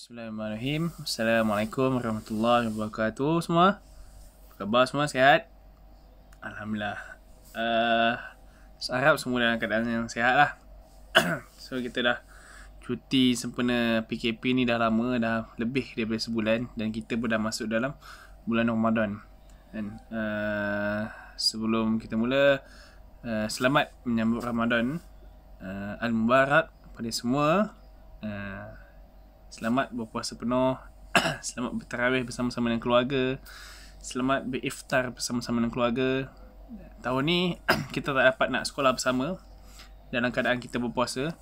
Bismillahirrahmanirrahim. Assalamualaikum warahmatullahi wabarakatuh semua. Apa khabar semua sihat? Alhamdulillah. Uh, saya harap semua dalam keadaan yang sihat lah. so kita dah cuti sempena PKP ni dah lama, dah lebih daripada sebulan dan kita pun dah masuk dalam bulan Ramadan. Dan uh, sebelum kita mula, uh, selamat menyambut Ramadan. Uh, Al-Mubarak pada semua. Uh, Selamat berpuasa penuh Selamat bertarawih bersama-sama dengan keluarga Selamat beriftar bersama-sama dengan keluarga Tahun ni kita tak dapat nak sekolah bersama Dalam keadaan kita berpuasa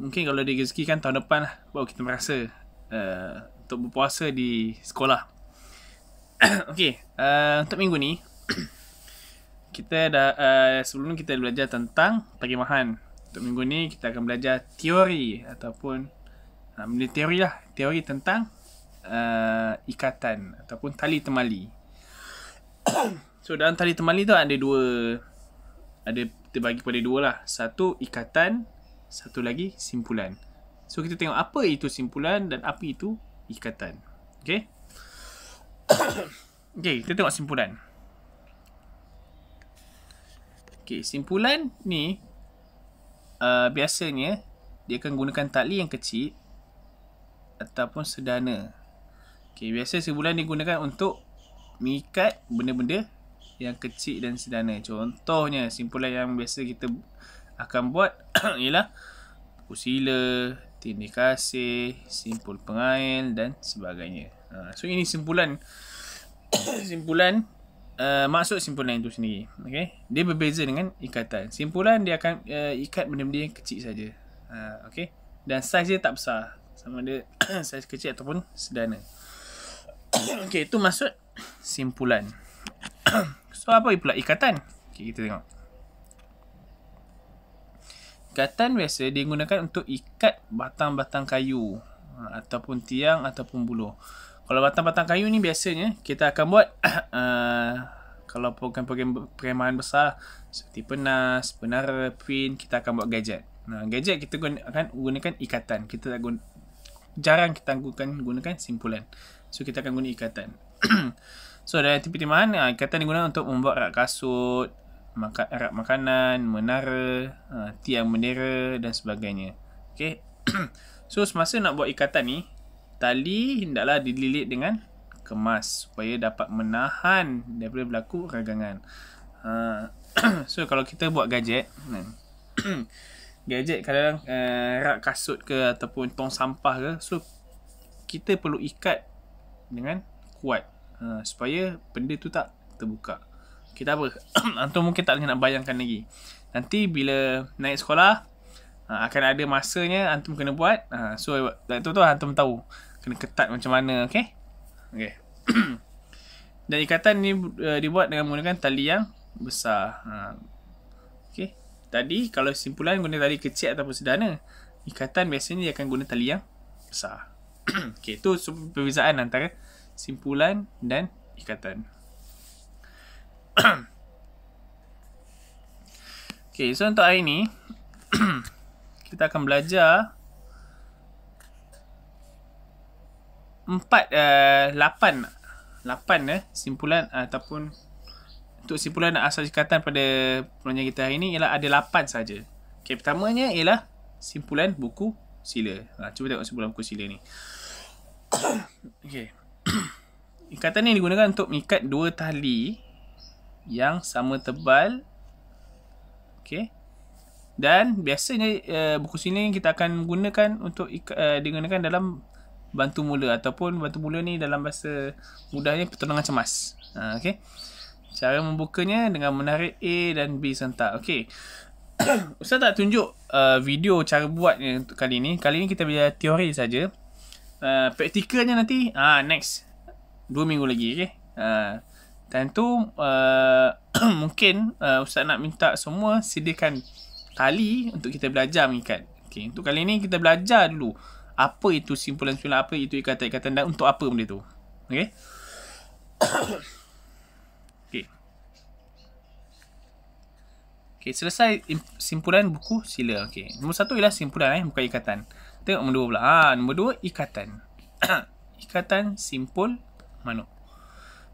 Mungkin kalau rezeki kan tahun depan lah Baru kita merasa uh, Untuk berpuasa di sekolah Okay uh, eh, Untuk minggu ni Kita dah uh, Sebelum ni kita belajar tentang Terimahan Untuk minggu ni kita akan belajar teori Ataupun Ah, ni teori lah teori tentang uh, ikatan ataupun tali temali so dalam tali temali tu ada dua ada terbagi pada dua lah satu ikatan satu lagi simpulan so kita tengok apa itu simpulan dan apa itu ikatan Okay, okay kita tengok simpulan Okay, simpulan ni uh, biasanya dia akan gunakan tali yang kecil ataupun sedana. Okey, biasa sebulan digunakan untuk mengikat benda-benda yang kecil dan sedana. Contohnya, simpulan yang biasa kita akan buat ialah pusila, tindih kasih, simpul pengail dan sebagainya. Ha, so, ini simpulan simpulan uh, maksud simpulan itu sendiri. Okay? Dia berbeza dengan ikatan. Simpulan dia akan uh, ikat benda-benda yang kecil saja. Uh, ha, okay? Dan saiz dia tak besar sama ada saiz kecil ataupun sederhana okey itu maksud simpulan so apa pula ikatan okay, kita tengok ikatan biasa digunakan untuk ikat batang-batang kayu ha, ataupun tiang ataupun buluh kalau batang-batang kayu ni biasanya kita akan buat uh, kalau bukan perkemahan besar seperti penas, penara, pin, kita akan buat gadget. Nah, gadget kita gunakan, akan gunakan ikatan. Kita tak guna, jarang kita gunakan gunakan simpulan. So kita akan guna ikatan. so dalam aktiviti mahan, ah, ikatan digunakan untuk membuat rak kasut, maka, rak makanan, menara, ah, tiang menara dan sebagainya. Okay. so semasa nak buat ikatan ni, tali hendaklah dililit dengan kemas supaya dapat menahan daripada berlaku regangan. Uh, ah, so kalau kita buat gadget, kan, gadget kadang uh, eh, rak kasut ke ataupun tong sampah ke so kita perlu ikat dengan kuat uh, supaya benda tu tak terbuka kita apa antum mungkin tak nak bayangkan lagi nanti bila naik sekolah uh, akan ada masanya antum kena buat uh, so tu tu antum tahu kena ketat macam mana okey okey dan ikatan ni uh, dibuat dengan menggunakan tali yang besar uh, okey tadi kalau simpulan guna tali kecil ataupun sederhana ikatan biasanya dia akan guna tali yang besar okey itu perbezaan antara simpulan dan ikatan okey so untuk hari ni kita akan belajar empat uh, lapan lapan eh simpulan ataupun untuk simpulan asas ikatan pada perbincangan kita hari ini ialah ada 8 saja. Okey, pertamanya ialah simpulan buku sila. Ha, cuba tengok simpulan buku sila ni. Okay, Ikatan ni digunakan untuk mengikat dua tali yang sama tebal. Okay, Dan biasanya uh, buku sila ni kita akan gunakan untuk uh, digunakan dalam bantu mula ataupun bantu mula ni dalam bahasa mudahnya pertolongan cemas. Ha, Okay. Cara membukanya dengan menarik A dan B sentak. Okey. Ustaz tak tunjuk uh, video cara buatnya untuk kali ini. Kali ini kita belajar teori saja. Uh, praktikalnya nanti ah uh, next dua minggu lagi okey. Uh, time tu uh, mungkin uh, ustaz nak minta semua sediakan tali untuk kita belajar mengikat. Okey, untuk kali ini kita belajar dulu apa itu simpulan simpulan apa itu ikatan-ikatan dan untuk apa benda tu. Okey. Okey, selesai simpulan buku sila. Okey. Nombor satu ialah simpulan eh, bukan ikatan. Tengok nombor dua pula. Ha, nombor dua ikatan. ikatan simpul manuk.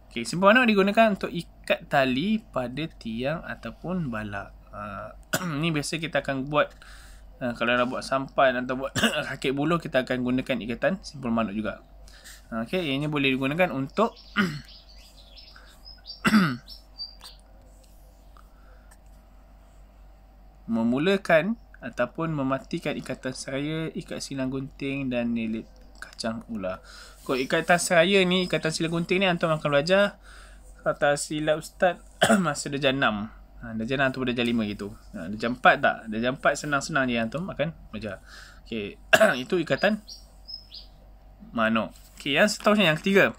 Okey, simpul manuk digunakan untuk ikat tali pada tiang ataupun balak. Ha, ni biasa kita akan buat ha, kalau nak buat sampan atau buat rakit buluh kita akan gunakan ikatan simpul manuk juga. Ha, Okey, ini boleh digunakan untuk memulakan ataupun mematikan ikatan seraya, ikat silang gunting dan nilip kacang ular. Kau ikatan seraya ni, ikatan silang gunting ni antum akan belajar kata silap ustaz masa dia jam 6. Ha, dia jam 6 tu pada jam 5 gitu. Ha, dia jam 4 tak? Dia jam 4 senang-senang je antum akan belajar. Okey, itu ikatan mano. Okey, yang seterusnya yang ketiga.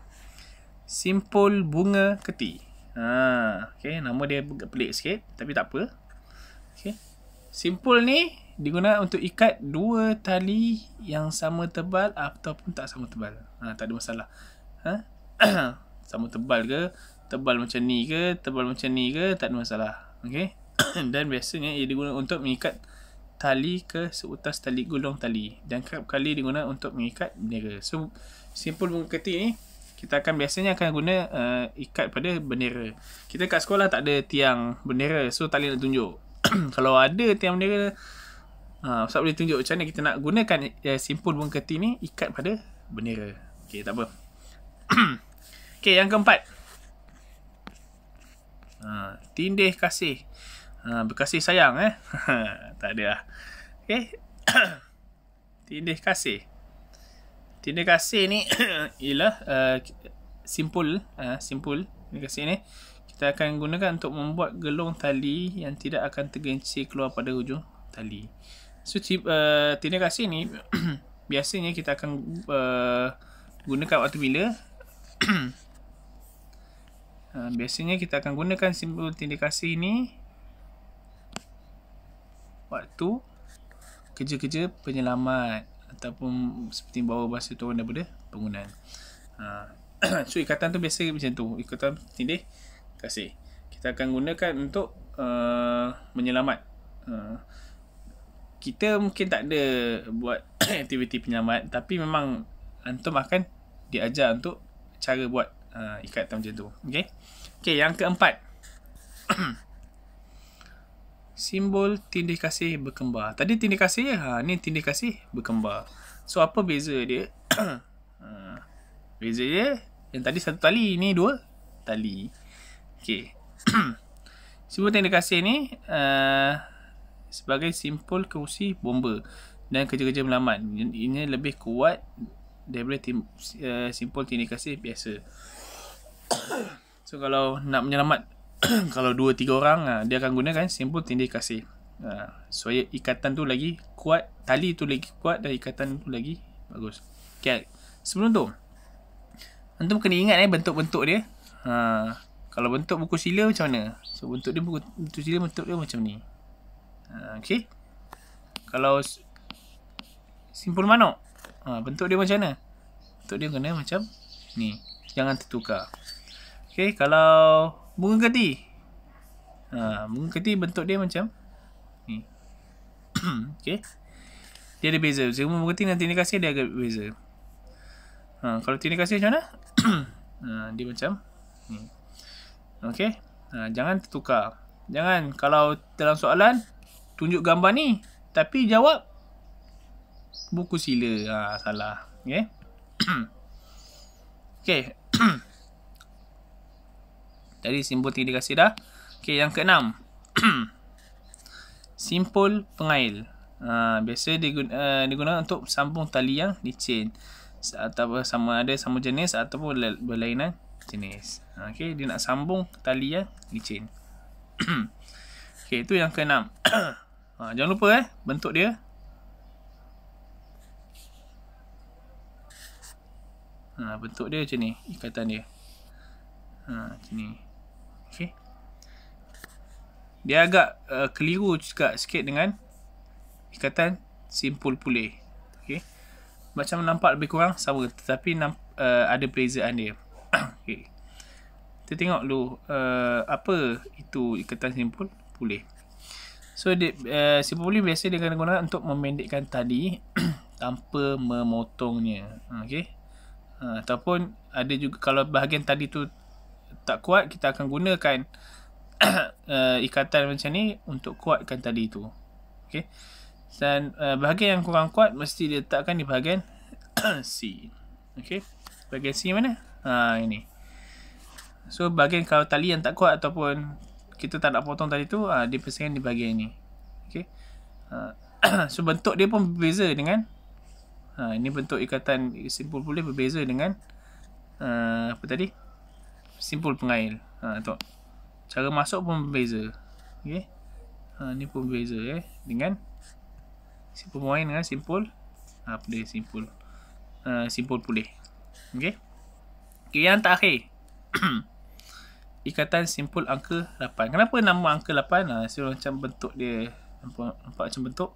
Simpul bunga keti. Ha, okey, nama dia pelik sikit tapi tak apa. Okey. Simpul ni diguna untuk ikat dua tali yang sama tebal ataupun tak sama tebal. Ha, tak ada masalah. Ha? sama tebal ke, tebal macam ni ke, tebal macam ni ke, tak ada masalah. Okay? Dan biasanya ia diguna untuk mengikat tali ke seutas tali gulung tali. Dan kerap kali diguna untuk mengikat bendera. So, simpul bunga ketik ni, kita akan biasanya akan guna uh, ikat pada bendera. Kita kat sekolah tak ada tiang bendera. So, tali nak tunjuk. kalau ada tiang bendera ha, ah, Ustaz boleh tunjuk macam mana kita nak gunakan ya, simpul bunga keti ni ikat pada bendera Okey, tak apa Okey, yang keempat ha, Tindih kasih ha, Berkasih sayang eh Tak ada lah Okey Tindih kasih Tindih kasih ni ialah uh, simpul uh, simpul ni kasih ni kita akan gunakan untuk membuat gelung tali yang tidak akan tergencir keluar pada hujung tali. So, uh, tindak kasih ni biasanya kita akan uh, gunakan waktu bila uh, biasanya kita akan gunakan simbol tindak kasih ni waktu kerja-kerja penyelamat ataupun seperti bawa bahasa turun daripada penggunaan. Uh, so, ikatan tu biasa macam tu. Ikatan tindak kasih kita akan gunakan untuk uh, menyelamat uh, kita mungkin tak ada buat aktiviti penyelamat tapi memang antum akan diajar untuk cara buat uh, ikatan macam tu okey okey yang keempat simbol tindih kasih berkembar tadi tindih kasih je ya? ha ni tindih kasih berkembar so apa beza dia uh, beza dia yang tadi satu tali ni dua tali Okey. Sebuah tanda kasih ni uh, sebagai simpul kerusi bomba dan kerja-kerja melamat. Ini lebih kuat daripada tim, uh, simpul tanda kasih biasa. So kalau nak menyelamat kalau 2 3 orang uh, dia akan gunakan simpul tanda kasih. Uh, so ikatan tu lagi kuat, tali tu lagi kuat dan ikatan tu lagi bagus. Okey. Sebelum tu Antum kena ingat eh bentuk-bentuk dia. Ha, kalau bentuk buku sila macam mana? So bentuk dia buku bentuk sila bentuk dia macam ni. Ha, okay. Kalau simpul manok, ha, bentuk dia macam mana? Bentuk dia kena macam ni. Jangan tertukar. Okay. Kalau bunga keti. Ha, bunga keti bentuk dia macam ni. okay. Dia ada beza. Jadi bunga keti nanti ni kasih dia agak beza. Ha, kalau tindikasi macam mana? ha, dia macam ni. Okey. Ha, jangan tertukar. Jangan kalau dalam soalan tunjuk gambar ni tapi jawab buku sila. Ha, salah. Okey. Okey. Jadi simbol tiga dikasih dah. Okey, yang keenam. simpul pengail. Ha, biasa diguna, uh, eh, digunakan untuk sambung tali yang dicin atau sama ada sama jenis ataupun berlainan jenis ok dia nak sambung tali ya di chain ok itu yang keenam ha, jangan lupa eh bentuk dia ha, bentuk dia macam ni ikatan dia ha, macam ni ok dia agak uh, keliru juga sikit dengan ikatan simpul pulih ok macam nampak lebih kurang sama tetapi uh, ada perbezaan dia Okey. Kita tengok dulu uh, apa itu ikatan simpul pulih. So dia uh, simpul pulih biasa dia guna untuk memendekkan tadi tanpa memotongnya. Okey. Uh, ataupun ada juga kalau bahagian tadi tu tak kuat kita akan gunakan uh, ikatan macam ni untuk kuatkan tadi tu. Okey. Dan uh, bahagian yang kurang kuat mesti diletakkan di bahagian C. Okey. Bahagian C mana? Ha ini. So bahagian kalau tali yang tak kuat ataupun kita tak nak potong tali tu uh, dia persaingan di bahagian ni. Okey. Uh, so bentuk dia pun berbeza dengan uh, ini bentuk ikatan simpul boleh berbeza dengan uh, apa tadi? Simpul pengail. Ha uh, tengok. Cara masuk pun berbeza. Okey. Ha uh, ni pun berbeza eh dengan simpul main dengan simpul apa dia simpul uh, simpul pulih okey okey yang terakhir ikatan simpul angka 8. Kenapa nama angka 8? Ah, so, macam bentuk dia nampak, nampak macam bentuk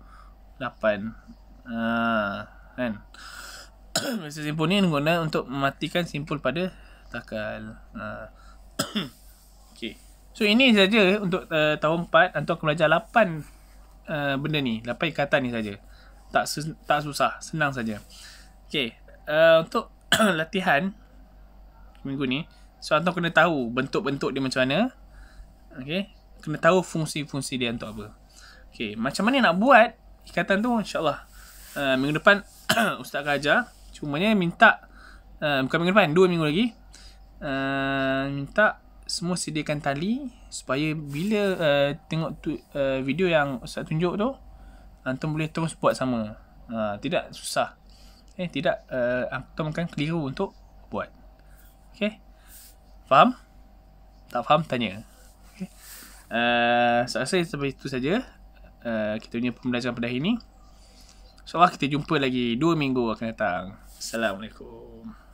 8. Ah, kan. Mesin simpul ni guna untuk mematikan simpul pada takal. Ah. Okey. So ini saja untuk uh, tahun 4 atau aku belajar 8 uh, eh, benda ni, 8 ikatan ni saja. Tak tak susah, senang saja. Okay Uh, eh, untuk latihan minggu ni so antum kena tahu bentuk-bentuk dia macam mana okey kena tahu fungsi-fungsi dia untuk apa okey macam mana nak buat ikatan tu insyaallah uh, minggu depan ustaz akan ajar cumanya minta uh, bukan minggu depan dua minggu lagi uh, minta semua sediakan tali supaya bila uh, tengok tu, uh, video yang ustaz tunjuk tu antum boleh terus buat sama uh, tidak susah eh tidak uh, antum akan keliru untuk buat Okay. Faham? Tak faham? Tanya. Okay. Uh, eh, so, saya rasa sampai itu saja. Uh, kita punya pembelajaran pada hari ini. So, kita jumpa lagi 2 minggu akan datang. Assalamualaikum.